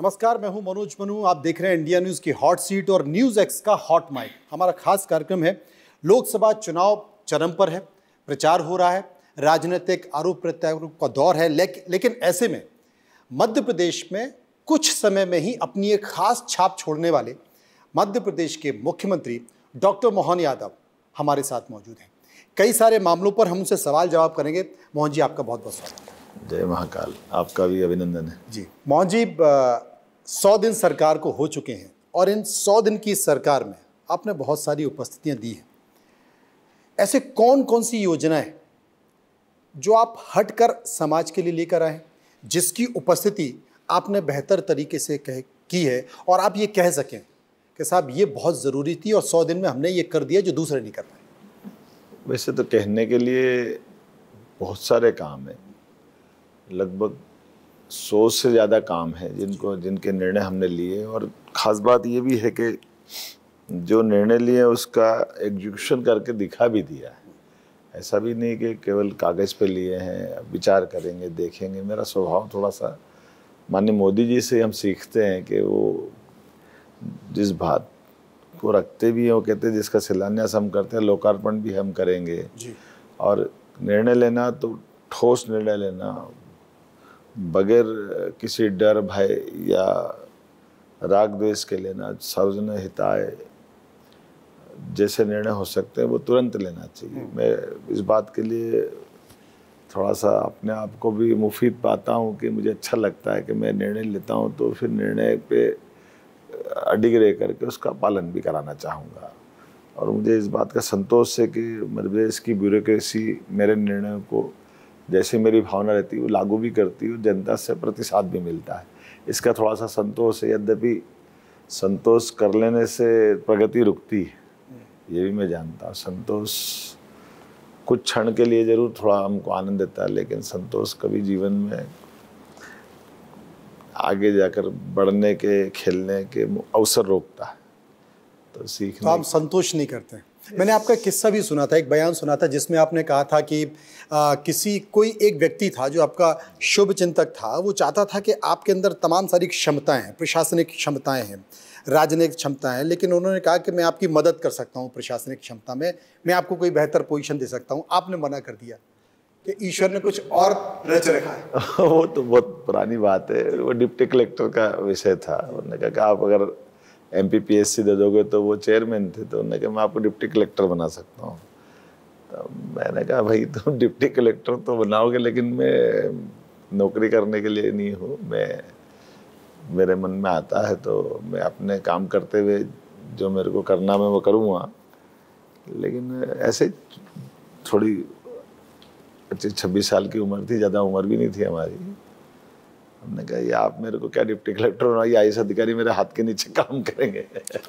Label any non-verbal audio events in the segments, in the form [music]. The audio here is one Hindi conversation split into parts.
नमस्कार मैं हूं मनोज मनु आप देख रहे हैं इंडिया न्यूज़ की हॉट सीट और न्यूज़ एक्स का हॉट माइक हमारा खास कार्यक्रम है लोकसभा चुनाव चरम पर है प्रचार हो रहा है राजनीतिक आरोप प्रत्यारोप का दौर है लेक, लेकिन ऐसे में मध्य प्रदेश में कुछ समय में ही अपनी एक खास छाप छोड़ने वाले मध्य प्रदेश के मुख्यमंत्री डॉक्टर मोहन यादव हमारे साथ मौजूद हैं कई सारे मामलों पर हम उनसे सवाल जवाब करेंगे मोहन जी आपका बहुत बहुत स्वागत जय महाकाल आपका भी अभिनंदन है जी मोहन जी सौ दिन सरकार को हो चुके हैं और इन सौ दिन की सरकार में आपने बहुत सारी उपस्थितियां दी हैं ऐसे कौन कौन सी योजनाएं जो आप हटकर समाज के लिए लेकर आए जिसकी उपस्थिति आपने बेहतर तरीके से कह की है और आप ये कह सकें कि साहब ये बहुत ज़रूरी थी और सौ दिन में हमने ये कर दिया जो दूसरे नहीं कर पाए वैसे तो कहने के लिए बहुत सारे काम हैं लगभग सौ से ज़्यादा काम है जिनको जिनके निर्णय हमने लिए और ख़ास बात ये भी है कि जो निर्णय लिए उसका एग्जीक्यूशन करके दिखा भी दिया है ऐसा भी नहीं कि केवल कागज़ पे लिए हैं विचार करेंगे देखेंगे मेरा स्वभाव थोड़ा सा माननीय मोदी जी से हम सीखते हैं कि वो जिस बात को रखते भी हैं वो कहते हैं जिसका शिलान्यास हम करते हैं लोकार्पण भी हम करेंगे और निर्णय लेना तो ठोस निर्णय लेना बगैर किसी डर भय या राग द्वेष के लेना सार्वजन हिताय जैसे निर्णय हो सकते हैं वो तुरंत लेना चाहिए हम्म। मैं इस बात के लिए थोड़ा सा अपने आप को भी मुफीद पाता हूँ कि मुझे अच्छा लगता है कि मैं निर्णय लेता हूँ तो फिर निर्णय पे अडिग्रे करके उसका पालन भी कराना चाहूँगा और मुझे इस बात का संतोष है कि मध्य प्रदेश की ब्यूरोक्रेसी मेरे निर्णयों को जैसे मेरी भावना रहती है वो लागू भी करती हूँ जनता से प्रतिसाद भी मिलता है इसका थोड़ा सा संतोष है यद्यपि संतोष कर लेने से प्रगति रुकती है ये भी मैं जानता हूँ संतोष कुछ क्षण के लिए जरूर थोड़ा हमको आनंद देता है लेकिन संतोष कभी जीवन में आगे जाकर बढ़ने के खेलने के अवसर रोकता है तो सीखना तो आप संतोष नहीं करते मैंने आपका किस्सा भी सुना था एक बयान सुना था जिसमें आपने कहा था कि आ, किसी कोई एक व्यक्ति था जो आपका शुभ चिंतक था वो चाहता था कि आपके अंदर तमाम सारी क्षमताएं हैं प्रशासनिक क्षमताएं हैं राजनीतिक क्षमताएं हैं लेकिन उन्होंने कहा कि मैं आपकी मदद कर सकता हूँ प्रशासनिक क्षमता में मैं आपको कोई बेहतर पोजिशन दे सकता हूँ आपने मना कर दिया कि ईश्वर ने कुछ और रच रखा है [laughs] वो तो बहुत पुरानी बात है वो डिप्टी कलेक्टर का विषय था उन्होंने कहा कि आप अगर M P P S C दे दोगे तो वो चेयरमैन थे तो उन्होंने कहा मैं आपको डिप्टी कलेक्टर बना सकता हूँ तो मैंने कहा भाई तुम डिप्टी कलेक्टर तो बनाओगे लेकिन मैं नौकरी करने के लिए नहीं हूँ मैं मेरे मन में आता है तो मैं अपने काम करते हुए जो मेरे को करना मैं वो करूँगा लेकिन ऐसे थोड़ी पच्चीस छब्बीस साल की उम्र थी ज़्यादा उम्र भी नहीं थी हमारी हमने कहा ये आप मेरे को क्या डिप्टी कलेक्टर और ये आई अधिकारी मेरे हाथ के नीचे काम करेंगे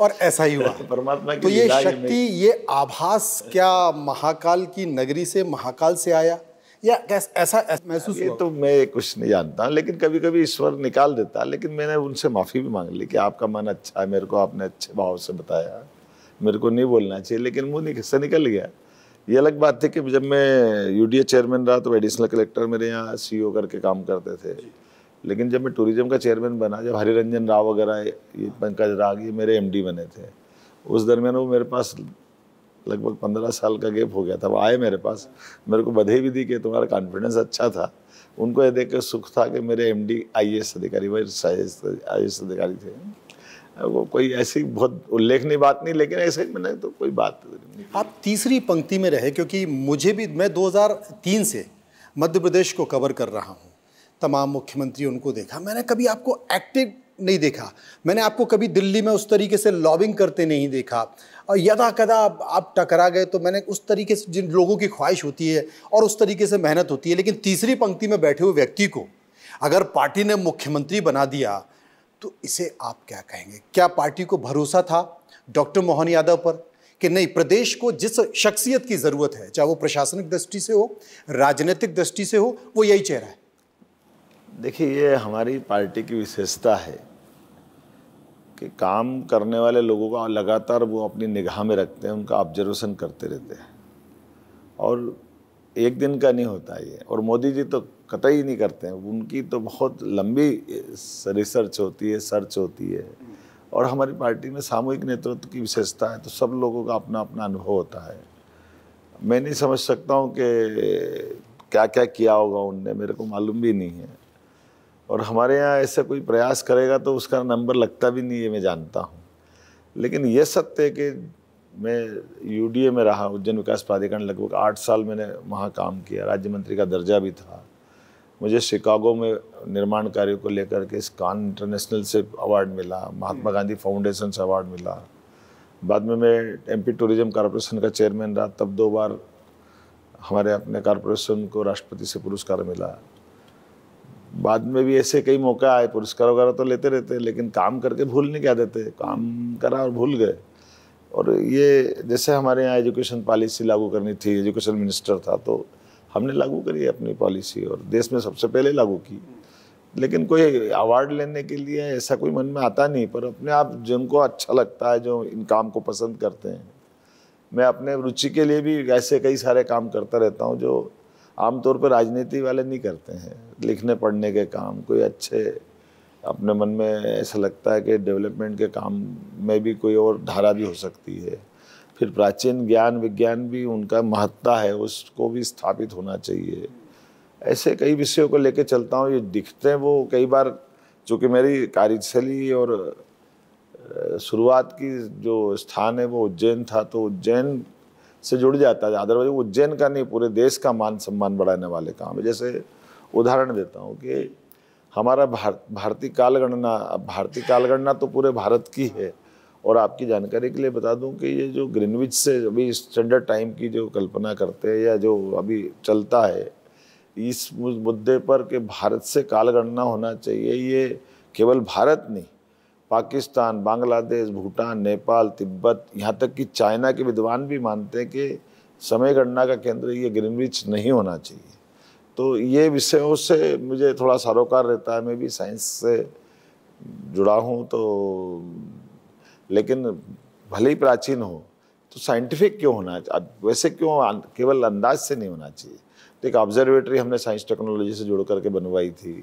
और ऐसा ही हुआ [laughs] परमात्मा की तो ये शक्ति ये आभास क्या महाकाल की नगरी से महाकाल से आया या ऐसा, ऐसा महसूस ये तो मैं कुछ नहीं जानता लेकिन कभी कभी ईश्वर निकाल देता लेकिन मैंने उनसे माफ़ी भी मांग ली कि आपका मन अच्छा है मेरे को आपने अच्छे भाव से बताया मेरे को नहीं बोलना चाहिए लेकिन मुँह से निकल गया ये अलग बात थी कि जब मैं यूडीए चेयरमैन रहा तो एडिशनल कलेक्टर मेरे यहाँ सीईओ e करके काम करते थे लेकिन जब मैं टूरिज्म का चेयरमैन बना जब हरिरंजन राव वगैरह ये पंकज राग ये मेरे एमडी बने थे उस दरमियान वो मेरे पास लगभग पंद्रह साल का गैप हो गया था वो आए मेरे पास मेरे को बधाई भी दी कि तुम्हारा कॉन्फिडेंस अच्छा था उनको ये देख कर सुख था कि मेरे एम डी आई एस अधिकारी वही आई एस अधिकारी थे वो कोई ऐसी बहुत उल्लेखनीय बात नहीं लेकिन ऐसे मैंने तो कोई बात नहीं आप तीसरी पंक्ति में रहे क्योंकि मुझे भी मैं 2003 से मध्य प्रदेश को कवर कर रहा हूँ तमाम मुख्यमंत्री उनको देखा मैंने कभी आपको एक्टिव नहीं देखा मैंने आपको कभी दिल्ली में उस तरीके से लॉबिंग करते नहीं देखा और यदा कदा आप टकरा गए तो मैंने उस तरीके से जिन लोगों की ख्वाहिश होती है और उस तरीके से मेहनत होती है लेकिन तीसरी पंक्ति में बैठे हुए व्यक्ति को अगर पार्टी ने मुख्यमंत्री बना दिया तो इसे आप क्या कहेंगे क्या पार्टी को भरोसा था डॉक्टर मोहन यादव पर कि नहीं प्रदेश को जिस शख्सियत की ज़रूरत है चाहे वो प्रशासनिक दृष्टि से हो राजनीतिक दृष्टि से हो वो यही चेहरा है देखिए ये हमारी पार्टी की विशेषता है कि काम करने वाले लोगों का लगातार वो अपनी निगाह में रखते हैं उनका ऑब्जर्वेशन करते रहते हैं और एक दिन का नहीं होता ये और मोदी जी तो कतई नहीं करते हैं उनकी तो बहुत लंबी रिसर्च होती है सर्च होती है और हमारी पार्टी में सामूहिक नेतृत्व की विशेषता है तो सब लोगों का अपना अपना अनुभव होता है मैं नहीं समझ सकता हूँ कि क्या क्या किया होगा उनने मेरे को मालूम भी नहीं है और हमारे यहाँ ऐसा कोई प्रयास करेगा तो उसका नंबर लगता भी नहीं है मैं जानता हूँ लेकिन यह सत्य है कि मैं यूडीए में रहा उज्जैन विकास प्राधिकरण लगभग आठ साल मैंने वहाँ काम किया राज्य मंत्री का दर्जा भी था मुझे शिकागो में निर्माण कार्यों को लेकर के स्कान इंटरनेशनल से अवार्ड मिला महात्मा हम्म। गांधी फाउंडेशन से अवार्ड मिला बाद में मैं एमपी टूरिज्म कॉरपोरेशन का चेयरमैन रहा तब दो बार हमारे अपने कॉरपोरेशन को राष्ट्रपति से पुरस्कार मिला बाद में भी ऐसे कई मौका आए पुरस्कार वगैरह तो लेते रहते हैं लेकिन काम करके भूल नहीं क्या देते काम करा और भूल गए और ये जैसे हमारे यहाँ एजुकेशन पॉलिसी लागू करनी थी एजुकेशन मिनिस्टर था तो हमने लागू करी अपनी पॉलिसी और देश में सबसे पहले लागू की लेकिन कोई अवार्ड लेने के लिए ऐसा कोई मन में आता नहीं पर अपने आप जिनको अच्छा लगता है जो इन काम को पसंद करते हैं मैं अपने रुचि के लिए भी ऐसे कई सारे काम करता रहता हूँ जो आमतौर पर राजनीति वाले नहीं करते हैं लिखने पढ़ने के काम कोई अच्छे अपने मन में ऐसा लगता है कि डेवलपमेंट के काम में भी कोई और धारा भी हो सकती है फिर प्राचीन ज्ञान विज्ञान भी उनका महत्ता है उसको भी स्थापित होना चाहिए ऐसे कई विषयों को लेकर चलता हूँ ये दिखते हैं वो कई बार चूँकि मेरी कार्यशैली और शुरुआत की जो स्थान है वो उज्जैन था तो उज्जैन से जुड़ जाता है अदरवाइज उज्जैन का नहीं पूरे देश का मान सम्मान बढ़ाने वाले काम है जैसे उदाहरण देता हूँ कि हमारा भार भारतीय कालगणना भारतीय कालगणना तो पूरे भारत की है और आपकी जानकारी के लिए बता दूं कि ये जो ग्रीनविच से अभी स्टैंडर्ड टाइम की जो कल्पना करते हैं या जो अभी चलता है इस मुद्दे पर कि भारत से कालगणना होना चाहिए ये केवल भारत नहीं पाकिस्तान बांग्लादेश भूटान नेपाल तिब्बत यहाँ तक कि चाइना के विद्वान भी मानते हैं कि समय गणना का केंद्र ये ग्रीनविच नहीं होना चाहिए तो ये विषयों से मुझे थोड़ा सरोकार रहता है मैं भी साइंस से जुड़ा हूँ तो लेकिन भले ही प्राचीन हो तो साइंटिफिक क्यों होना वैसे क्यों अं-, केवल अंदाज से नहीं होना चाहिए तो एक ऑब्जर्वेटरी हमने साइंस टेक्नोलॉजी से जुड़ करके बनवाई थी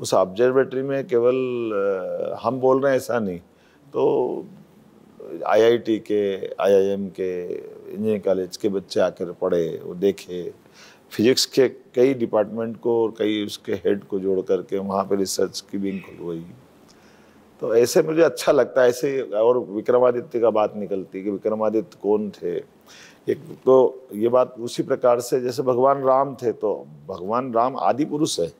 उस ऑब्जर्वेटरी में केवल हम बोल रहे हैं ऐसा नहीं तो आईआईटी के आईआईएम के इंजीनियरिंग कॉलेज के बच्चे आकर पढ़े वो देखे फिजिक्स के कई डिपार्टमेंट को और कई उसके हेड को जोड़ करके वहाँ पर रिसर्च की भी खुलवाई तो ऐसे मुझे अच्छा लगता है ऐसे और विक्रमादित्य का बात निकलती कि विक्रमादित्य कौन थे एक तो ये बात उसी प्रकार से जैसे भगवान राम थे तो भगवान राम आदि पुरुष है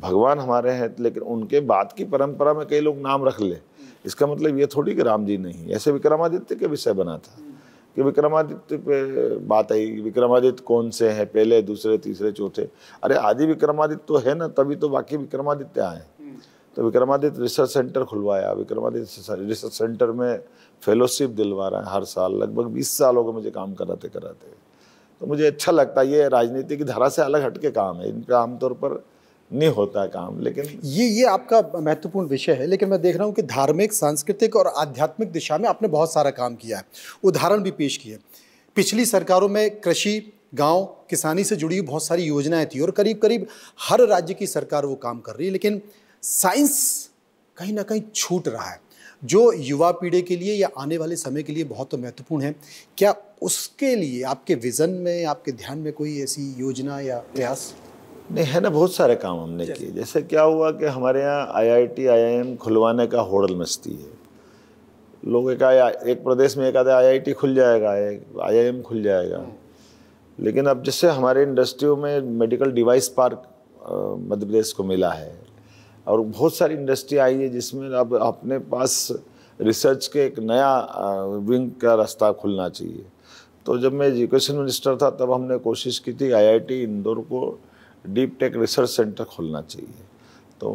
भगवान हमारे हैं लेकिन उनके बाद की परंपरा में कई लोग नाम रख ले इसका मतलब ये थोड़ी कि राम जी नहीं ऐसे विक्रमादित्य के विषय बना था कि विक्रमादित्य पे बात आई विक्रमादित्य कौन से हैं पहले दूसरे तीसरे चौथे अरे आदि विक्रमादित्य तो है ना तभी तो बाकी विक्रमादित्य आए तो विक्रमादित्य रिसर्च सेंटर खुलवाया विक्रमादित्य रिसर्च सेंटर में फेलोशिप दिलवा रहा है हर साल लगभग बीस साल का मुझे काम कराते कराते तो मुझे अच्छा लगता है ये राजनीति की धारा से अलग हटके काम है इन पर आमतौर पर नहीं होता काम लेकिन ये ये आपका महत्वपूर्ण विषय है लेकिन मैं देख रहा हूँ कि धार्मिक सांस्कृतिक और आध्यात्मिक दिशा में आपने बहुत सारा काम किया है उदाहरण भी पेश किए पिछली सरकारों में कृषि गांव किसानी से जुड़ी बहुत सारी योजनाएं थी और करीब करीब हर राज्य की सरकार वो काम कर रही है लेकिन साइंस कहीं ना कहीं छूट रहा है जो युवा पीढ़ी के लिए या आने वाले समय के लिए बहुत तो महत्वपूर्ण है क्या उसके लिए आपके विज़न में आपके ध्यान में कोई ऐसी योजना या प्रयास नहीं है ना बहुत सारे काम हमने किए जैसे क्या हुआ कि हमारे यहाँ आईआईटी आईआईएम खुलवाने का होड़ल मस्ती है लोग एक आया एक प्रदेश में एक आधा आईआईटी खुल जाएगा एक आईआईएम खुल जाएगा लेकिन अब जैसे हमारे इंडस्ट्रियों में medical device park Madhya Pradesh को मिला है और बहुत सारी इंडस्ट्री आई है जिसमें अब अपने पास रिसर्च के एक नया विंग का रास्ता खुलना चाहिए तो जब मैं एजुकेशन मिनिस्टर था तब हमने कोशिश की थी आईआईटी इंदौर को डीप टेक रिसर्च सेंटर खोलना चाहिए तो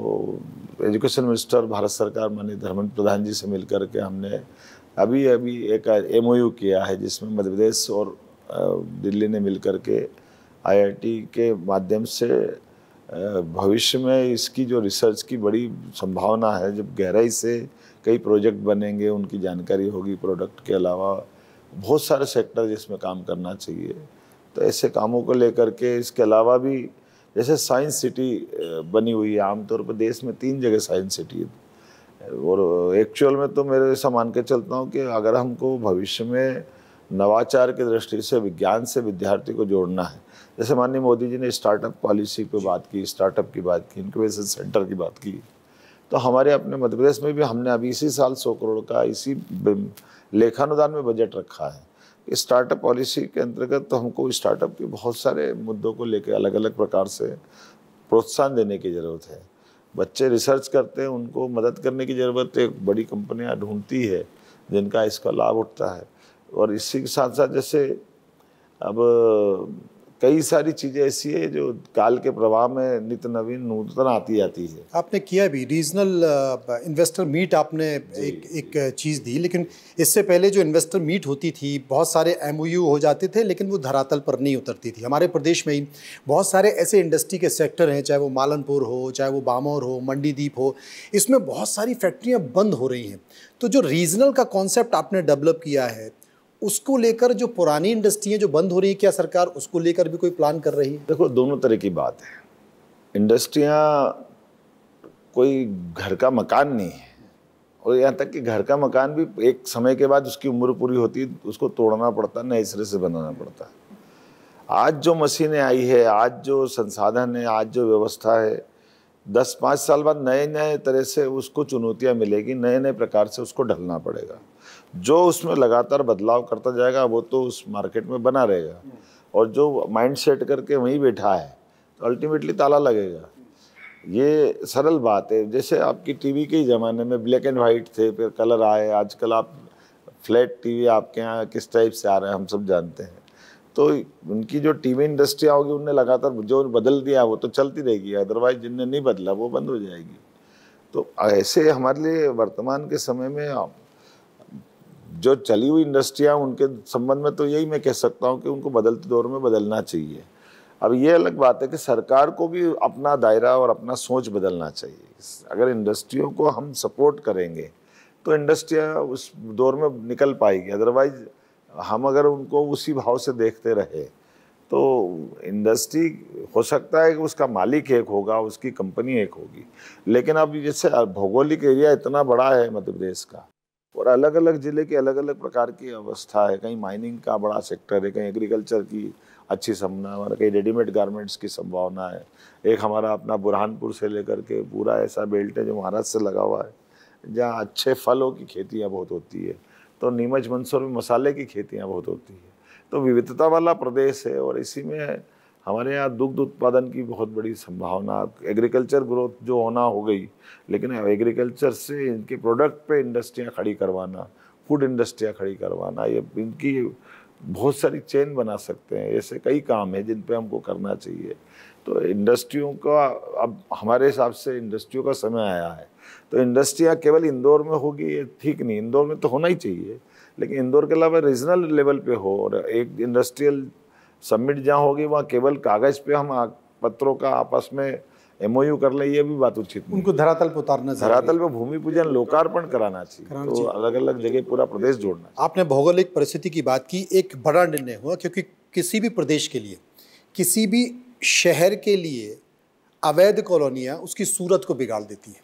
एजुकेशन मिनिस्टर भारत सरकार माननीय धर्मेंद्र प्रधान जी से मिल करके के हमने अभी अभी एक एम किया है जिसमें मध्य प्रदेश और दिल्ली ने मिल कर के आईआईटी के माध्यम से भविष्य में इसकी जो रिसर्च की बड़ी संभावना है जब गहराई से कई प्रोजेक्ट बनेंगे उनकी जानकारी होगी प्रोडक्ट के अलावा बहुत सारे सेक्टर जिसमें काम करना चाहिए तो ऐसे कामों को लेकर के इसके अलावा भी जैसे साइंस सिटी बनी हुई है आमतौर पर देश में तीन जगह साइंस सिटी है और एक्चुअल में तो मेरे ऐसा मान के चलता हूँ कि अगर हमको भविष्य में नवाचार की दृष्टि से विज्ञान से विद्यार्थी को जोड़ना है जैसे माननीय मोदी जी ने स्टार्टअप पॉलिसी पे बात की स्टार्टअप की बात की इनक्यूबेशन सेंटर की बात की तो हमारे अपने मध्य प्रदेश में भी हमने अभी इसी साल सौ करोड़ का इसी लेखानुदान में बजट रखा है स्टार्टअप पॉलिसी के अंतर्गत तो हमको स्टार्टअप के बहुत सारे मुद्दों को लेकर अलग अलग प्रकार से प्रोत्साहन देने की ज़रूरत है बच्चे रिसर्च करते हैं उनको मदद करने की ज़रूरत एक बड़ी कंपनियां ढूंढती है जिनका इसका लाभ उठता है और इसी के साथ साथ जैसे अब कई सारी चीज़ें ऐसी है जो काल के प्रवाह में नित नवीन नूतन आती जाती है आपने किया भी रीजनल इन्वेस्टर मीट आपने एक एक uh, चीज़ दी लेकिन इससे पहले जो इन्वेस्टर मीट होती थी बहुत सारे एम हो जाते थे लेकिन वो धरातल पर नहीं उतरती थी हमारे प्रदेश में ही बहुत सारे ऐसे इंडस्ट्री के सेक्टर हैं चाहे वो मालनपुर हो चाहे वो बामौर हो मंडीदीप हो इसमें बहुत सारी फैक्ट्रियाँ बंद हो रही हैं तो जो रीजनल का कॉन्सेप्ट आपने डेवलप किया है उसको लेकर जो पुरानी इंडस्ट्री है जो बंद हो रही है क्या सरकार उसको लेकर भी कोई प्लान कर रही है देखो दोनों तरह की बात है इंडस्ट्रियाँ कोई घर का मकान नहीं है और यहाँ तक कि घर का मकान भी एक समय के बाद उसकी उम्र पूरी होती उसको तोड़ना पड़ता नए सिरे से बनाना पड़ता आज जो मशीनें आई है आज जो संसाधन है आज जो व्यवस्था है दस पाँच साल बाद नए नए तरह से उसको चुनौतियाँ मिलेगी नए नए प्रकार से उसको ढलना पड़ेगा जो उसमें लगातार बदलाव करता जाएगा वो तो उस मार्केट में बना रहेगा और जो माइंड सेट करके वहीं बैठा है तो अल्टीमेटली ताला लगेगा ये सरल बात है जैसे आपकी टीवी के ही ज़माने में ब्लैक एंड वाइट थे फिर कलर आए आजकल आप फ्लैट टीवी आपके यहाँ किस टाइप से आ रहे हैं हम सब जानते हैं तो उनकी जो टीवी इंडस्ट्री होगी उनने लगातार जो बदल दिया वो तो चलती रहेगी अदरवाइज जिनने नहीं बदला वो बंद हो जाएगी तो ऐसे हमारे लिए वर्तमान के समय में जो चली हुई इंडस्ट्रियाँ उनके संबंध में तो यही मैं कह सकता हूँ कि उनको बदलते दौर में बदलना चाहिए अब ये अलग बात है कि सरकार को भी अपना दायरा और अपना सोच बदलना चाहिए अगर इंडस्ट्रियों को हम सपोर्ट करेंगे तो इंडस्ट्रियाँ उस दौर में निकल पाएगी अदरवाइज हम अगर उनको उसी भाव से देखते रहे तो इंडस्ट्री हो सकता है कि उसका मालिक एक होगा उसकी कंपनी एक होगी लेकिन अब जैसे भौगोलिक एरिया इतना बड़ा है मध्य प्रदेश का और अलग अलग ज़िले के अलग अलग प्रकार की अवस्था है कहीं माइनिंग का बड़ा सेक्टर है कहीं एग्रीकल्चर की अच्छी संभावना मतलब कहीं रेडीमेड गारमेंट्स की संभावना है एक हमारा अपना बुरहानपुर से लेकर के पूरा ऐसा बेल्ट है जो महाराष्ट्र से लगा हुआ है जहाँ अच्छे फलों की खेतियाँ बहुत होती है तो नीमच मंसूर में मसाले की खेतियाँ बहुत होती है तो विविधता वाला प्रदेश है और इसी में हमारे यहाँ दुग्ध उत्पादन की बहुत बड़ी संभावना एग्रीकल्चर ग्रोथ जो होना हो गई लेकिन एग्रीकल्चर से इनके प्रोडक्ट पे इंडस्ट्रियाँ खड़ी करवाना फूड इंडस्ट्रियाँ खड़ी करवाना ये इनकी बहुत सारी चेन बना सकते हैं ऐसे कई काम हैं जिन पे हमको करना चाहिए तो इंडस्ट्रियों का अब हमारे हिसाब से इंडस्ट्रियों का समय आया है तो इंडस्ट्रियाँ केवल इंदौर में होगी ये ठीक नहीं इंदौर में तो होना ही चाहिए लेकिन इंदौर के अलावा रीजनल लेवल पे हो और एक इंडस्ट्रियल सबमिट जहाँ होगी वहाँ केवल कागज़ पे हम पत्रों का आपस में यू कर ले ये भी बात उचित उनको धरातल पर उतारना धरातल पर भूमि पूजन [laughs] लोकार्पण कराना चाहिए तो अलग अलग जगह पूरा प्रदेश जोड़ना आपने भौगोलिक परिस्थिति की बात की एक बड़ा निर्णय हुआ क्योंकि किसी भी प्रदेश के लिए किसी भी शहर के लिए अवैध कॉलोनियाँ उसकी सूरत को बिगाड़ देती हैं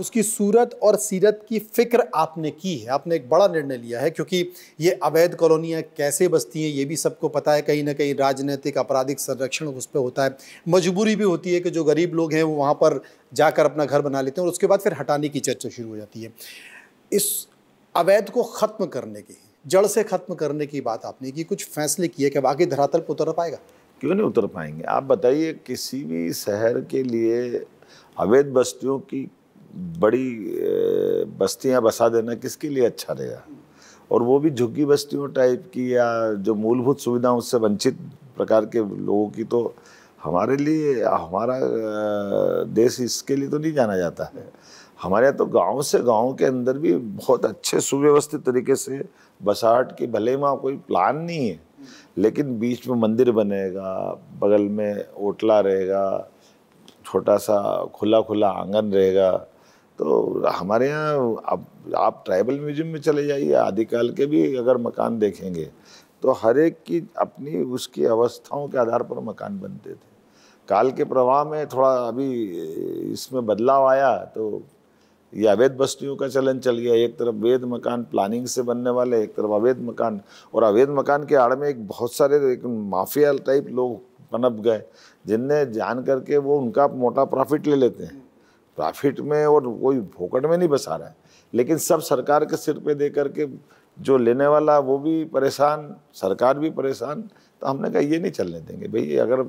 उसकी सूरत और सीरत की फ़िक्र आपने की है आपने एक बड़ा निर्णय लिया है क्योंकि ये अवैध कॉलोनियाँ कैसे बसती हैं ये भी सबको पता है कहीं ना कहीं राजनीतिक आपराधिक संरक्षण उस पर होता है मजबूरी भी होती है कि जो गरीब लोग हैं वो वहाँ पर जाकर अपना घर बना लेते हैं और उसके बाद फिर हटाने की चर्चा शुरू हो जाती है इस अवैध को ख़त्म करने की जड़ से ख़त्म करने की बात आपने की कुछ फैसले किए कि बाकी धरातल पर उतर पाएगा क्यों नहीं उतर पाएंगे आप बताइए किसी भी शहर के लिए अवैध बस्तियों की बड़ी बस्तियां बसा देना किसके लिए अच्छा रहेगा और वो भी झुग्गी बस्तियों टाइप की या जो मूलभूत सुविधा उससे वंचित प्रकार के लोगों की तो हमारे लिए हमारा देश इसके लिए तो नहीं जाना जाता है हमारे यहाँ तो गांव से गांव के अंदर भी बहुत अच्छे सुव्यवस्थित तरीके से बसाहट की भले वहाँ कोई प्लान नहीं है लेकिन बीच में मंदिर बनेगा बगल में ओटला रहेगा छोटा सा खुला खुला आंगन रहेगा तो हमारे यहाँ अब आप ट्राइबल म्यूजियम में चले जाइए आदिकाल के भी अगर मकान देखेंगे तो हर एक की अपनी उसकी अवस्थाओं के आधार पर मकान बनते थे काल के प्रवाह में थोड़ा अभी इसमें बदलाव आया तो ये अवैध बस्तियों का चलन चल गया एक तरफ वेद मकान प्लानिंग से बनने वाले एक तरफ अवैध मकान और अवैध मकान के आड़ में एक बहुत सारे एक माफिया टाइप लोग पनप गए जिनने जान करके वो उनका मोटा प्रॉफिट ले लेते हैं प्रॉफिट में और कोई भोकट में नहीं बसा रहा है लेकिन सब सरकार के सिर पे दे करके जो लेने वाला वो भी परेशान सरकार भी परेशान तो हमने कहा ये नहीं चलने देंगे भाई अगर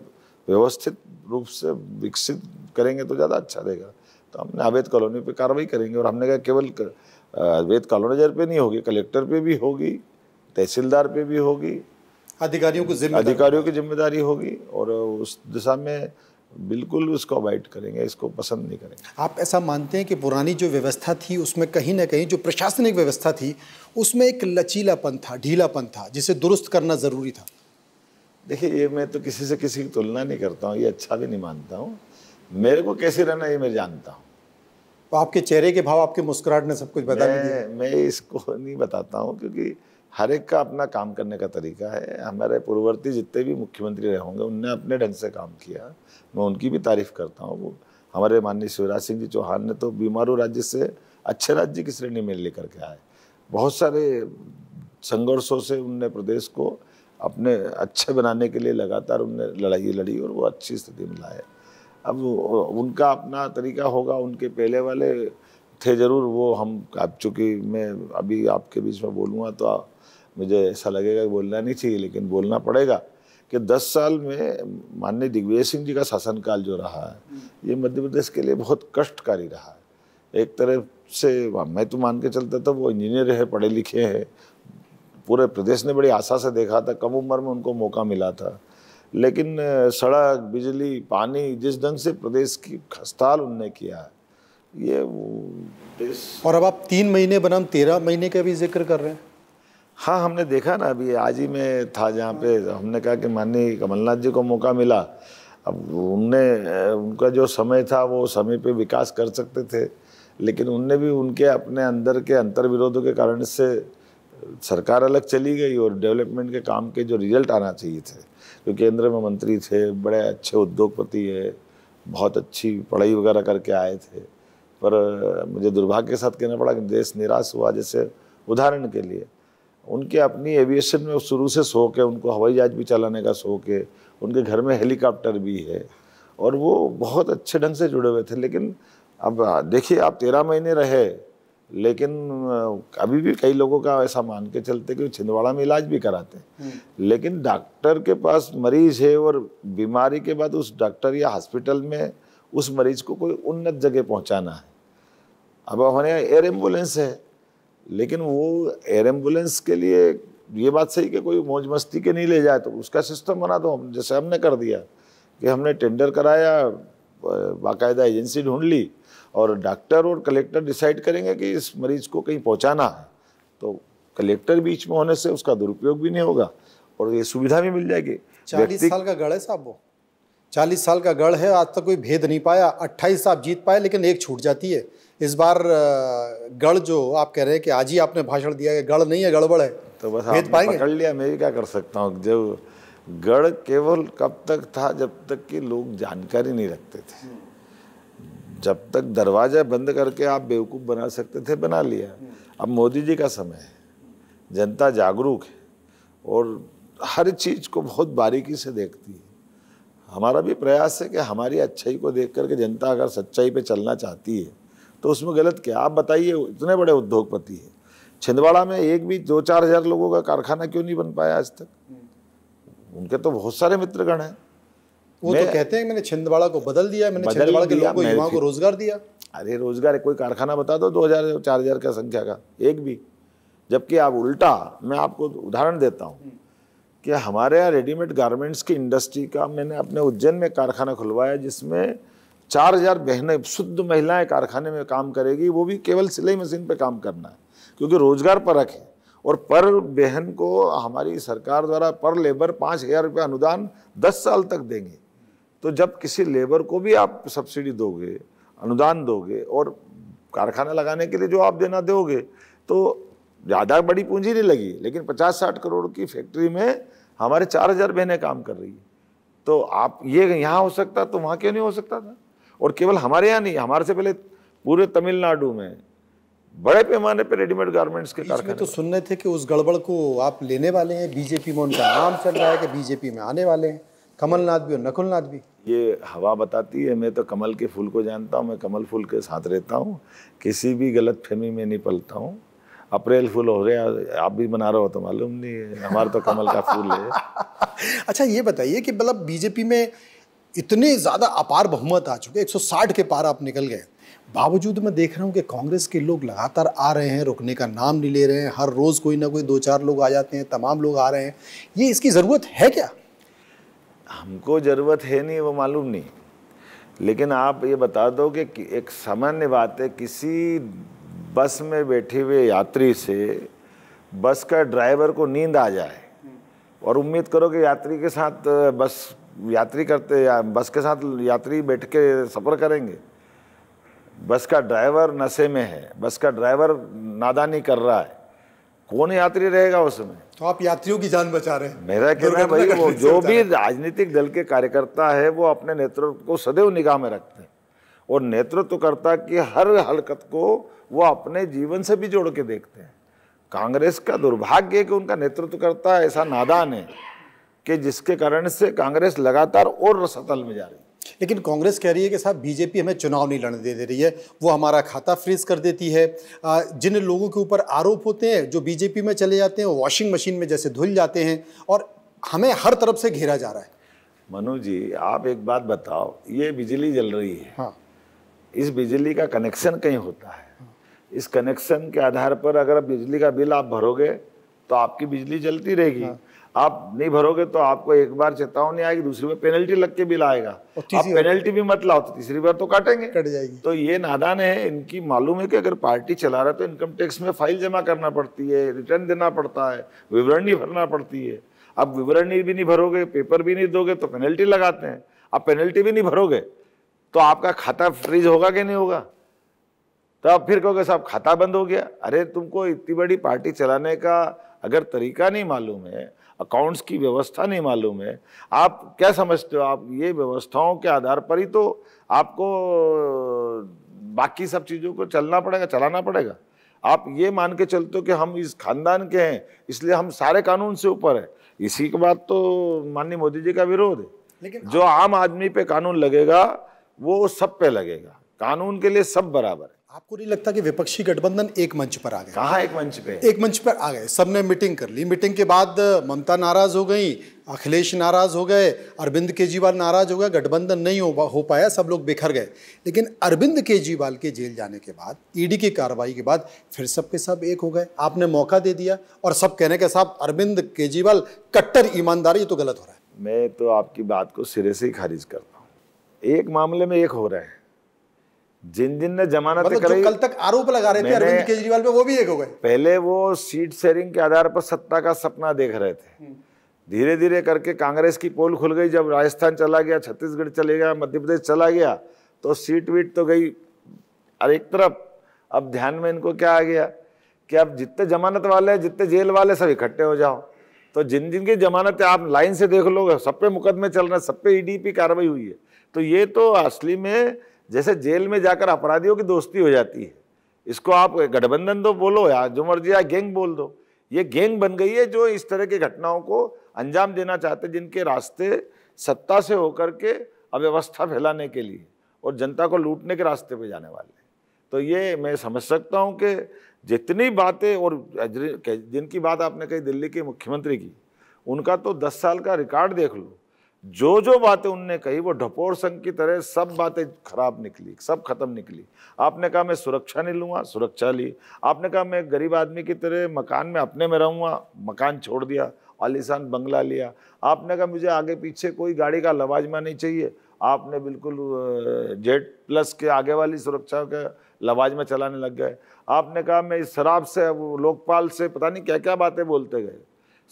व्यवस्थित रूप से विकसित करेंगे तो ज़्यादा अच्छा रहेगा तो हमने अवैध कॉलोनी पे कार्रवाई करेंगे और हमने कहा केवल अवैध कॉलोनीजर पे नहीं होगी कलेक्टर पे भी होगी तहसीलदार पे भी होगी अधिकारियों को जिम्मेदारी अधिकारियों की जिम्मेदारी होगी और उस दिशा में बिल्कुल उसको अवॉइड करेंगे इसको पसंद नहीं करेंगे आप ऐसा मानते हैं कि पुरानी जो व्यवस्था थी उसमें कहीं ना कहीं जो प्रशासनिक व्यवस्था थी उसमें एक लचीलापन था ढीलापन था जिसे दुरुस्त करना ज़रूरी था देखिए ये मैं तो किसी से किसी की तुलना नहीं करता हूँ ये अच्छा भी नहीं मानता हूँ मेरे को कैसे रहना ये मैं जानता हूँ तो आपके चेहरे के भाव आपके मुस्कुराहट ने सब कुछ बताया मैं, मैं इसको [laughs] नहीं बताता हूँ क्योंकि हर एक का अपना काम करने का तरीका है हमारे पूर्ववर्ती जितने भी मुख्यमंत्री रहे होंगे उनने अपने ढंग से काम किया मैं उनकी भी तारीफ करता हूँ वो हमारे माननीय शिवराज सिंह जी चौहान ने तो बीमारू राज्य से अच्छे राज्य की श्रेणी में लेकर के आए बहुत सारे संघर्षों से उनने प्रदेश को अपने अच्छे बनाने के लिए लगातार उनने लड़ाई लड़ी और वो अच्छी स्थिति में लाए अब उनका अपना तरीका होगा उनके पहले वाले थे ज़रूर वो हम अब चूँकि मैं अभी आपके बीच में बोलूँगा तो मुझे ऐसा लगेगा कि बोलना नहीं चाहिए लेकिन बोलना पड़ेगा कि 10 साल में माननीय दिग्विजय सिंह जी का शासनकाल जो रहा है ये मध्य प्रदेश के लिए बहुत कष्टकारी रहा है एक तरफ से मैं तो मान के चलता था वो इंजीनियर है पढ़े लिखे हैं पूरे प्रदेश ने बड़ी आशा से देखा था कम उम्र में उनको मौका मिला था लेकिन सड़क बिजली पानी जिस ढंग से प्रदेश की खस्ताल उनने किया है ये और अब आप तीन महीने बनाम तेरह महीने का भी जिक्र कर रहे हैं हाँ हमने देखा ना अभी आज ही में था जहाँ पे तो हमने कहा कि माननीय कमलनाथ जी को मौका मिला अब उनने उनका जो समय था वो समय पे विकास कर सकते थे लेकिन उनने भी उनके अपने अंदर के अंतर विरोधों के कारण से सरकार अलग चली गई और डेवलपमेंट के काम के जो रिजल्ट आना चाहिए थे जो केंद्र में मंत्री थे बड़े अच्छे उद्योगपति है बहुत अच्छी पढ़ाई वगैरह करके आए थे पर मुझे दुर्भाग्य के साथ कहना पड़ा कि देश निराश हुआ जैसे उदाहरण के लिए उनके अपनी एविएशन में शुरू से शौक है उनको हवाई जहाज भी चलाने का शौक है उनके घर में हेलीकॉप्टर भी है और वो बहुत अच्छे ढंग से जुड़े हुए थे लेकिन अब देखिए आप तेरह महीने रहे लेकिन अभी भी कई लोगों का ऐसा मान के चलते कि छिंदवाड़ा में इलाज भी कराते हैं हम्म। लेकिन डॉक्टर के पास मरीज है और बीमारी के बाद उस डॉक्टर या हॉस्पिटल में उस मरीज को कोई उन्नत जगह पहुंचाना है अब हमारे यहाँ एयर एम्बुलेंस है लेकिन वो एयर एम्बुलेंस के लिए ये बात सही कि कोई मौज मस्ती के नहीं ले जाए तो उसका सिस्टम बना दो जैसे हमने कर दिया कि हमने टेंडर कराया बाकायदा एजेंसी ढूंढ ली और डॉक्टर और कलेक्टर डिसाइड करेंगे कि इस मरीज को कहीं पहुंचाना है तो कलेक्टर बीच में होने से उसका दुरुपयोग भी नहीं होगा और ये सुविधा भी मिल जाएगी चालीस साल का गढ़ है साहब वो चालीस साल का गढ़ है आज तक कोई भेद नहीं पाया अट्ठाईस साहब जीत पाए लेकिन एक छूट जाती है इस बार गढ़ जो आप कह रहे हैं कि आज ही आपने भाषण दिया है गढ़ नहीं है गड़बड़ है तो बस आपने हाँ, पकड़ लिया मैं भी क्या कर सकता हूँ जब गढ़ केवल कब तक था जब तक कि लोग जानकारी नहीं रखते थे जब तक दरवाजा बंद करके आप बेवकूफ़ बना सकते थे बना लिया अब मोदी जी का समय है जनता जागरूक है और हर चीज़ को बहुत बारीकी से देखती है हमारा भी प्रयास है कि हमारी अच्छाई को देख करके जनता अगर सच्चाई पे चलना चाहती है तो उसमें गलत क्या आप बताइए इतने बड़े उद्योगपति हैं छिंदवाड़ा में एक भी दो चार हजार लोगों का कारखाना क्यों नहीं बन पाया आज तक उनके तो बहुत सारे मित्रगण हैं वो तो कहते हैं मैंने छिंदवाड़ा को बदल दिया मैंने छिंदवाड़ा के लोगों को युवाओं को रोजगार दिया अरे रोजगार कोई कारखाना बता दो दो हजार चार हजार का संख्या का एक भी जबकि आप उल्टा मैं आपको उदाहरण देता हूँ कि हमारे यहाँ रेडीमेड गारमेंट्स की इंडस्ट्री का मैंने अपने उज्जैन में कारखाना खुलवाया जिसमें चार हजार बहनें शुद्ध महिलाएं कारखाने में काम करेगी वो भी केवल सिलाई मशीन पे काम करना है क्योंकि रोजगार पर रखे और पर बहन को हमारी सरकार द्वारा पर लेबर पाँच हजार रुपये अनुदान दस साल तक देंगे तो जब किसी लेबर को भी आप सब्सिडी दोगे अनुदान दोगे और कारखाना लगाने के लिए जो आप देना दोगे तो ज़्यादा बड़ी पूंजी नहीं लगी लेकिन पचास साठ करोड़ की फैक्ट्री में हमारे चार हज़ार बहनें काम कर रही है तो आप ये यहाँ हो सकता तो वहाँ क्यों नहीं हो सकता था और केवल हमारे यहाँ नहीं हमारे से पहले पूरे तमिलनाडु में बड़े पैमाने पर रेडीमेड गारमेंट्स के कारखाने तो सुन रहे थे कि उस गड़बड़ को आप लेने वाले हैं बीजेपी में उनका नाम चल रहा है कि बीजेपी में आने वाले हैं कमलनाथ भी और नकुलनाथ भी ये हवा बताती है मैं तो कमल के फूल को जानता हूँ मैं कमल फूल के साथ रहता हूँ किसी भी गलत फहमी में नहीं पलता हूँ अप्रैल फूल हो रहे आप भी बना रहे हो तो मालूम नहीं है हमारा तो कमल का फूल है [laughs] अच्छा ये बताइए कि मतलब बीजेपी में इतने ज़्यादा अपार बहुमत आ चुके 160 के पार आप निकल गए बावजूद मैं देख रहा हूँ कि कांग्रेस के लोग लगातार आ रहे हैं रुकने का नाम नहीं ले रहे हैं हर रोज़ कोई ना कोई दो चार लोग आ जाते हैं तमाम लोग आ रहे हैं ये इसकी ज़रूरत है क्या हमको ज़रूरत है नहीं वो मालूम नहीं लेकिन आप ये बता दो कि एक सामान्य बात है किसी बस में बैठे हुए यात्री से बस का ड्राइवर को नींद आ जाए और उम्मीद करो कि यात्री के साथ बस यात्री करते या बस के साथ यात्री बैठ के सफ़र करेंगे बस का ड्राइवर नशे में है बस का ड्राइवर नादानी कर रहा है कौन यात्री रहेगा उसमें तो आप यात्रियों की जान बचा रहे हैं मेरा कहना है भाई वो [laughs] जो भी राजनीतिक दल के कार्यकर्ता है वो अपने नेतृत्व को सदैव निगाह में रखते हैं और नेतृत्वकर्ता की हर हरकत को वो अपने जीवन से भी जोड़ के देखते हैं कांग्रेस का दुर्भाग्य है कि उनका नेतृत्व करता ऐसा नादान है कि जिसके कारण से कांग्रेस लगातार और सतल में जा रही है लेकिन कांग्रेस कह रही है कि साहब बीजेपी हमें चुनाव नहीं लड़ने दे, दे रही है वो हमारा खाता फ्रीज कर देती है जिन लोगों के ऊपर आरोप होते हैं जो बीजेपी में चले जाते हैं वॉशिंग मशीन में जैसे धुल जाते हैं और हमें हर तरफ से घेरा जा रहा है मनु जी आप एक बात बताओ ये बिजली जल रही है हाँ। इस बिजली का कनेक्शन कहीं होता है इस कनेक्शन के आधार पर अगर बिजली का बिल आप भरोगे तो आपकी बिजली जलती रहेगी हाँ। आप नहीं भरोगे तो आपको एक बार चेतावनी आएगी दूसरी बार पेनल्टी लग के बिल आएगा आप पेनल्टी भी मत लाओ तो तीसरी बार तो काटेंगे कट जाएगी तो ये नादान है इनकी मालूम है कि अगर पार्टी चला रहा है तो इनकम टैक्स में फाइल जमा करना पड़ती है रिटर्न देना पड़ता है विवरणी भरना पड़ती है आप विवरणी भी नहीं भरोगे पेपर भी नहीं दोगे तो पेनल्टी लगाते हैं आप पेनल्टी भी नहीं भरोगे तो आपका खाता फ्रीज होगा कि नहीं होगा तो आप फिर कहोगे साहब खाता बंद हो गया अरे तुमको इतनी बड़ी पार्टी चलाने का अगर तरीका नहीं मालूम है अकाउंट्स की व्यवस्था नहीं मालूम है आप क्या समझते हो आप ये व्यवस्थाओं के आधार पर ही तो आपको बाकी सब चीज़ों को चलना पड़ेगा चलाना पड़ेगा आप ये मान के चलते हो कि हम इस खानदान के हैं इसलिए हम सारे कानून से ऊपर है इसी के बाद तो माननीय मोदी जी का विरोध है लेकिन जो आम आदमी पे कानून लगेगा वो सब पे लगेगा कानून के लिए सब बराबर है आपको नहीं लगता कि विपक्षी गठबंधन एक मंच पर आ गए कहा एक मंच पे एक मंच पर आ गए सबने मीटिंग कर ली मीटिंग के बाद ममता नाराज हो गई अखिलेश नाराज हो गए अरविंद केजरीवाल नाराज हो गए गठबंधन नहीं हो हो पाया सब लोग बिखर गए लेकिन अरविंद केजरीवाल के जेल जाने के बाद ईडी की कार्रवाई के बाद फिर सब के सब एक हो गए आपने मौका दे दिया और सब कहने के साहब अरविंद केजरीवाल कट्टर ईमानदारी तो गलत हो रहा है मैं तो आपकी बात को सिरे से ही खारिज करता हूँ एक मामले में एक हो रहा है जिन दिन ने जमानत मतलब करी कल तक आरोप लगा रहे थे अरविंद केजरीवाल पे वो भी एक हो गए पहले वो सीट शेयरिंग के आधार पर सत्ता का सपना देख रहे थे हम्म। धीरे धीरे करके कांग्रेस की पोल खुल गई जब राजस्थान चला गया छत्तीसगढ़ चले गया मध्य प्रदेश चला गया तो सीट वीट तो गई और एक तरफ अब ध्यान में इनको क्या आ गया कि अब जितने जमानत वाले हैं जितने जेल वाले सब इकट्ठे हो जाओ तो जिन जिन की जमानत आप लाइन से देख लो सब पे मुकदमे चल रहे हैं सब पे ईडी e की कार्रवाई हुई है तो ये तो असली में जैसे जेल में जाकर अपराधियों की दोस्ती हो जाती है इसको आप गठबंधन तो बोलो या जो मर्जी या गैंग बोल दो ये गैंग बन गई है जो इस तरह की घटनाओं को अंजाम देना चाहते जिनके रास्ते सत्ता से होकर के अव्यवस्था फैलाने के लिए और जनता को लूटने के रास्ते पर जाने वाले तो ये मैं समझ सकता हूँ कि जितनी बातें और जिनकी बात आपने कही दिल्ली के मुख्यमंत्री की उनका तो दस साल का रिकॉर्ड देख लो जो जो बातें उनने कही वो ढपोर संघ की तरह सब बातें खराब निकली सब खत्म निकली आपने कहा मैं सुरक्षा नहीं लूँगा सुरक्षा ली आपने कहा मैं गरीब आदमी की तरह मकान में अपने में रहूँगा मकान छोड़ दिया आलिशान बंगला लिया आपने कहा मुझे आगे पीछे कोई गाड़ी का लवाजमा नहीं चाहिए आपने बिल्कुल जेट प्लस के आगे वाली सुरक्षा के लवाज में चलाने लग गए आपने कहा मैं इस शराब से लोकपाल से पता नहीं क्या क्या बातें बोलते गए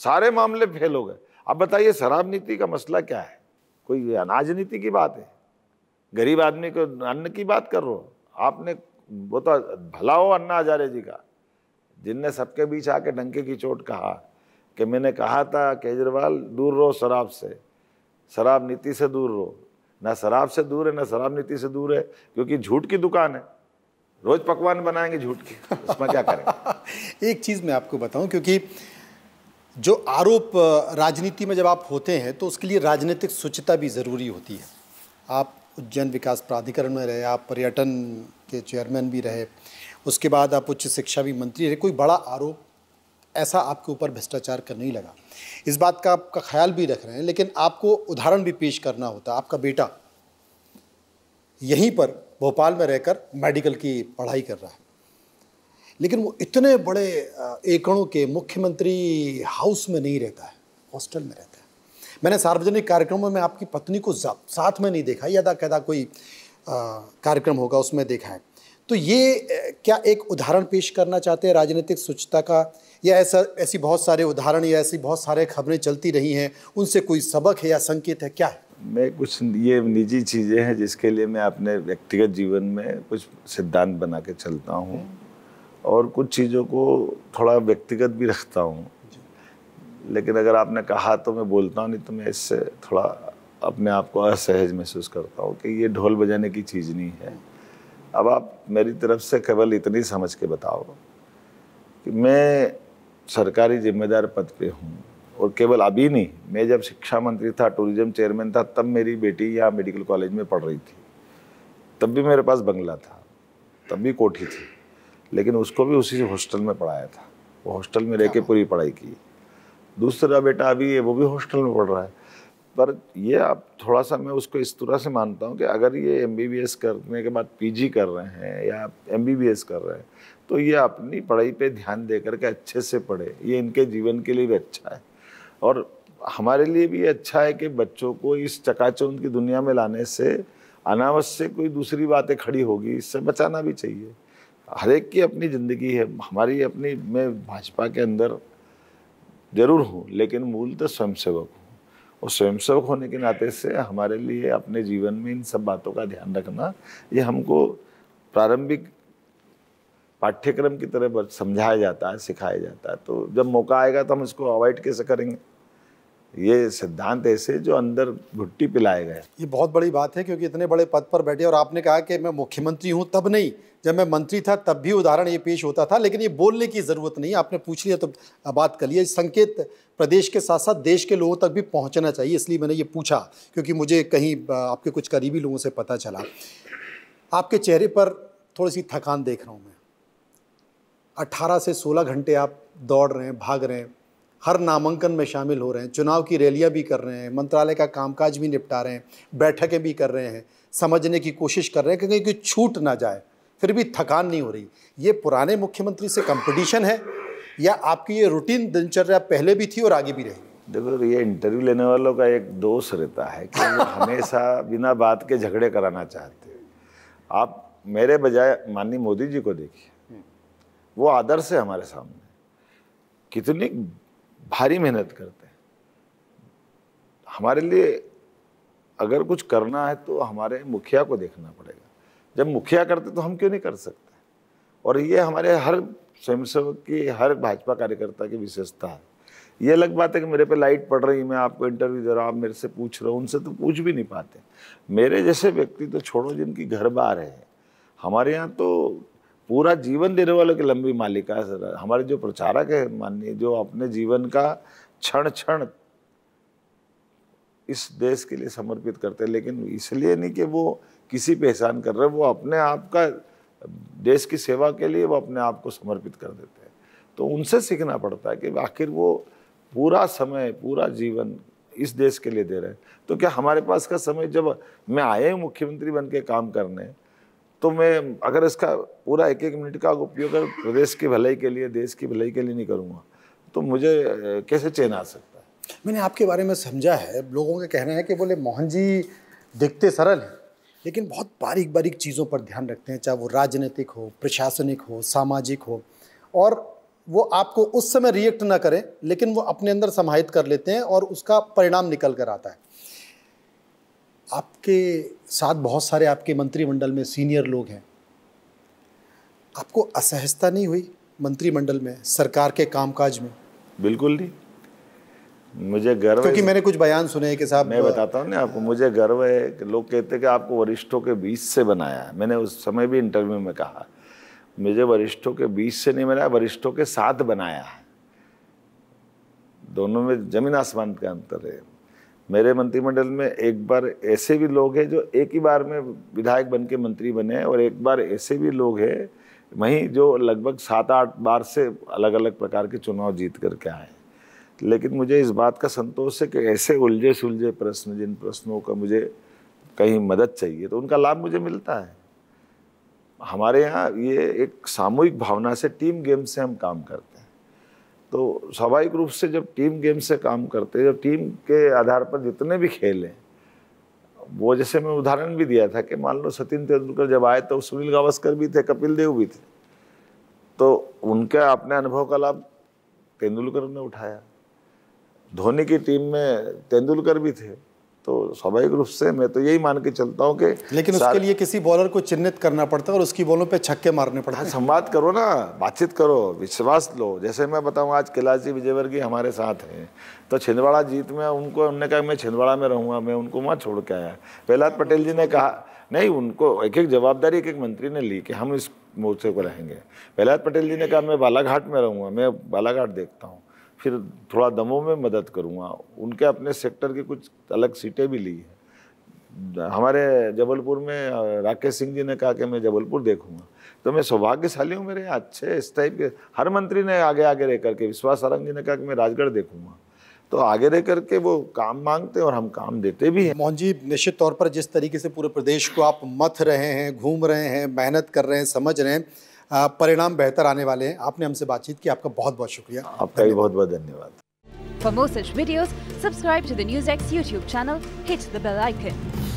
सारे मामले फेल हो गए अब बताइए शराब नीति का मसला क्या है कोई अनाज नीति की बात है गरीब आदमी को अन्न की बात कर रहे हो आपने वो तो भला हो अन्ना हजारे जी का जिनने सबके बीच आके डंके की चोट कहा कि मैंने कहा था केजरीवाल दूर रहो शराब से शराब नीति से दूर रहो ना शराब से दूर है ना शराब नीति से दूर है क्योंकि झूठ की दुकान है रोज पकवान बनाएंगे झूठ की उसमें क्या करें [laughs] एक चीज़ मैं आपको बताऊं क्योंकि जो आरोप राजनीति में जब आप होते हैं तो उसके लिए राजनीतिक स्वच्छता भी ज़रूरी होती है आप उज्जैन विकास प्राधिकरण में रहे आप पर्यटन के चेयरमैन भी रहे उसके बाद आप उच्च शिक्षा भी मंत्री रहे कोई बड़ा आरोप ऐसा आपके ऊपर भ्रष्टाचार का नहीं लगा इस बात का आपका ख्याल भी रख रहे हैं लेकिन आपको उदाहरण भी पेश करना होता है आपका बेटा यहीं पर भोपाल में रहकर मेडिकल की पढ़ाई कर रहा है लेकिन वो इतने बड़े एकड़ों के मुख्यमंत्री हाउस में नहीं रहता है हॉस्टल में रहता है मैंने सार्वजनिक कार्यक्रमों में आपकी पत्नी को साथ में नहीं देखा यदा कदा कोई कार्यक्रम होगा उसमें देखा है तो ये क्या एक उदाहरण पेश करना चाहते हैं राजनीतिक स्वच्छता का या ऐसा ऐसी बहुत सारे उदाहरण या ऐसी बहुत सारे खबरें चलती रही हैं उनसे कोई सबक है या संकेत है क्या है मैं कुछ ये निजी चीज़ें हैं जिसके लिए मैं अपने व्यक्तिगत जीवन में कुछ सिद्धांत बना के चलता हूँ और कुछ चीज़ों को थोड़ा व्यक्तिगत भी रखता हूँ लेकिन अगर आपने कहा तो मैं बोलता हूँ नहीं तो मैं इससे थोड़ा अपने आप को असहज महसूस करता हूँ कि ये ढोल बजाने की चीज़ नहीं है अब आप मेरी तरफ से केवल इतनी समझ के बताओ कि मैं सरकारी जिम्मेदार पद पे हूँ और केवल अभी नहीं मैं जब शिक्षा मंत्री था टूरिज्म चेयरमैन था तब मेरी बेटी यहाँ मेडिकल कॉलेज में पढ़ रही थी तब भी मेरे पास बंगला था तब भी कोठी थी लेकिन उसको भी उसी हॉस्टल में पढ़ाया था वो हॉस्टल में रह के पूरी पढ़ाई की दूसरा बेटा अभी है वो भी हॉस्टल में पढ़ रहा है पर ये आप थोड़ा सा मैं उसको इस तरह से मानता हूँ कि अगर ये एम करने के बाद पी कर रहे हैं या एम कर रहे हैं तो ये अपनी पढ़ाई पे ध्यान दे करके अच्छे से पढ़े ये इनके जीवन के लिए भी अच्छा है और हमारे लिए भी अच्छा है कि बच्चों को इस चकाचौंध की दुनिया में लाने से अनावश्यक कोई दूसरी बातें खड़ी होगी इससे बचाना भी चाहिए हर एक की अपनी ज़िंदगी है हमारी अपनी मैं भाजपा के अंदर जरूर हूँ लेकिन मूलतः तो स्वयं स्वयंसेवक हूँ और स्वयंसेवक होने के नाते से हमारे लिए अपने जीवन में इन सब बातों का ध्यान रखना ये हमको प्रारंभिक पाठ्यक्रम की तरह समझाया जाता है सिखाया जाता है तो जब मौका आएगा तो हम इसको अवॉइड कैसे करेंगे ये सिद्धांत ऐसे जो अंदर घुट्टी पिलाए गए ये बहुत बड़ी बात है क्योंकि इतने बड़े पद पर बैठे और आपने कहा कि मैं मुख्यमंत्री हूँ तब नहीं जब मैं मंत्री था तब भी उदाहरण ये पेश होता था लेकिन ये बोलने की ज़रूरत नहीं आपने पूछ लिया तो बात कर लिया संकेत प्रदेश के साथ साथ देश के लोगों तक भी पहुँचना चाहिए इसलिए मैंने ये पूछा क्योंकि मुझे कहीं आपके कुछ करीबी लोगों से पता चला आपके चेहरे पर थोड़ी सी थकान देख रहा हूँ मैं अट्ठारह से सोलह घंटे आप दौड़ रहे हैं भाग रहे हैं हर नामांकन में शामिल हो रहे हैं चुनाव की रैलियाँ भी कर रहे हैं मंत्रालय का कामकाज भी निपटा रहे हैं बैठकें भी कर रहे हैं समझने की कोशिश कर रहे हैं क्योंकि छूट ना जाए फिर भी थकान नहीं हो रही ये पुराने मुख्यमंत्री से कंपटीशन है या आपकी ये रूटीन दिनचर्या पहले भी थी और आगे भी रही देखो ये इंटरव्यू लेने वालों का एक दोष रहता है कि वो [laughs] हमेशा बिना बात के झगड़े कराना चाहते हैं आप मेरे बजाय माननीय मोदी जी को देखिए वो आदर्श है हमारे सामने कितनी भारी मेहनत करते हैं हमारे लिए अगर कुछ करना है तो हमारे मुखिया को देखना पड़ेगा जब मुखिया करते तो हम क्यों नहीं कर सकते और ये हमारे हर स्वयंसेवक की हर भाजपा कार्यकर्ता की विशेषता है ये अलग बात है कि मेरे पे लाइट पड़ रही मैं आपको इंटरव्यू दे रहा हूँ आप मेरे से पूछ रहे हो उनसे तो पूछ भी नहीं पाते मेरे जैसे व्यक्ति तो छोड़ो जिनकी घर बार है हमारे यहाँ तो पूरा जीवन देने वालों की लंबी मालिका है हमारे जो प्रचारक है माननीय जो अपने जीवन का क्षण क्षण इस देश के लिए समर्पित करते हैं लेकिन इसलिए नहीं कि वो किसी पहचान एहसान कर रहे वो अपने आप का देश की सेवा के लिए वो अपने आप को समर्पित कर देते हैं तो उनसे सीखना पड़ता है कि आखिर वो पूरा समय पूरा जीवन इस देश के लिए दे रहे हैं तो क्या हमारे पास का समय जब मैं आया हूँ मुख्यमंत्री बन के काम करने तो मैं अगर इसका पूरा एक एक मिनट का उपयोग अगर प्रदेश की भलाई के लिए देश की भलाई के लिए नहीं करूँगा तो मुझे कैसे चैन आ सकता है मैंने आपके बारे में समझा है लोगों का कहना है कि बोले मोहन जी दिखते सरल हैं लेकिन बहुत बारीक बारीक चीज़ों पर ध्यान रखते हैं चाहे वो राजनीतिक हो प्रशासनिक हो सामाजिक हो और वो आपको उस समय रिएक्ट ना करें लेकिन वो अपने अंदर समाहित कर लेते हैं और उसका परिणाम निकल कर आता है आपके साथ बहुत सारे आपके मंत्रिमंडल में सीनियर लोग हैं आपको असहजता नहीं हुई मंत्रिमंडल में सरकार के कामकाज में बिल्कुल नहीं मुझे गर्व क्योंकि मैंने कुछ बयान सुने कि साहब मैं बताता हूँ ना आपको मुझे गर्व है कि लोग कहते हैं कि आपको वरिष्ठों के बीच से बनाया है मैंने उस समय भी इंटरव्यू में कहा मुझे वरिष्ठों के बीच से नहीं बनाया वरिष्ठों के साथ बनाया है दोनों में जमीन आसमान का अंतर है मेरे मंत्रिमंडल में एक बार ऐसे भी लोग हैं जो एक ही बार में विधायक बन के मंत्री बने और एक बार ऐसे भी लोग हैं वहीं जो लगभग सात आठ बार से अलग अलग प्रकार के चुनाव जीत करके आए लेकिन मुझे इस बात का संतोष है कि ऐसे उलझे सुलझे प्रश्न जिन प्रश्नों का मुझे कहीं मदद चाहिए तो उनका लाभ मुझे मिलता है हमारे यहाँ ये एक सामूहिक भावना से टीम गेम से हम काम करते हैं तो स्वाभाविक रूप से जब टीम गेम से काम करते जब टीम के आधार पर जितने भी खेल हैं वो जैसे मैं उदाहरण भी दिया था कि मान लो सचिन तेंदुलकर जब आए तो सुनील गावस्कर भी थे कपिल देव भी थे तो उनके अपने अनुभव का लाभ तेंदुलकर ने उठाया धोनी की टीम में तेंदुलकर भी थे तो स्वाभाविक रूप से मैं तो यही मान के चलता हूँ कि लेकिन उसके लिए किसी बॉलर को चिन्हित करना पड़ता है और उसकी बॉलों पे छक्के मारने पड़ते हाँ, हैं संवाद करो ना बातचीत करो विश्वास लो जैसे मैं बताऊँ आज कैलाश जी विजयवर्गीय हमारे साथ हैं तो छिंदवाड़ा जीत में उनको हमने कहा मैं छिंदवाड़ा में रहूँगा मैं उनको वहाँ छोड़ के आया प्रहलाद पटेल जी ने कहा नहीं उनको एक एक जवाबदारी एक एक मंत्री ने ली कि हम इस मोर्चे को रहेंगे प्रहलाद पटेल जी ने कहा मैं बालाघाट में रहूँगा मैं बालाघाट देखता हूँ फिर थोड़ा दमों में मदद करूँगा उनके अपने सेक्टर की कुछ अलग सीटें भी ली हैं हमारे जबलपुर में राकेश सिंह जी ने कहा कि मैं जबलपुर देखूँगा तो मैं सौभाग्यशाली हूँ मेरे अच्छे इस टाइप के हर मंत्री ने आगे आगे रह करके विश्वास सारंग जी ने कहा कि मैं राजगढ़ देखूँगा तो आगे रह करके वो काम मांगते हैं और हम काम देते भी हैं मोहन जी निश्चित तौर पर जिस तरीके से पूरे प्रदेश को आप मथ रहे हैं घूम रहे हैं मेहनत कर रहे हैं समझ रहे हैं परिणाम बेहतर आने वाले हैं आपने हमसे बातचीत की आपका बहुत बहुत शुक्रिया आपका भी बहुत बहुत धन्यवाद For more such videos, subscribe to the NewsX YouTube channel, hit the bell icon.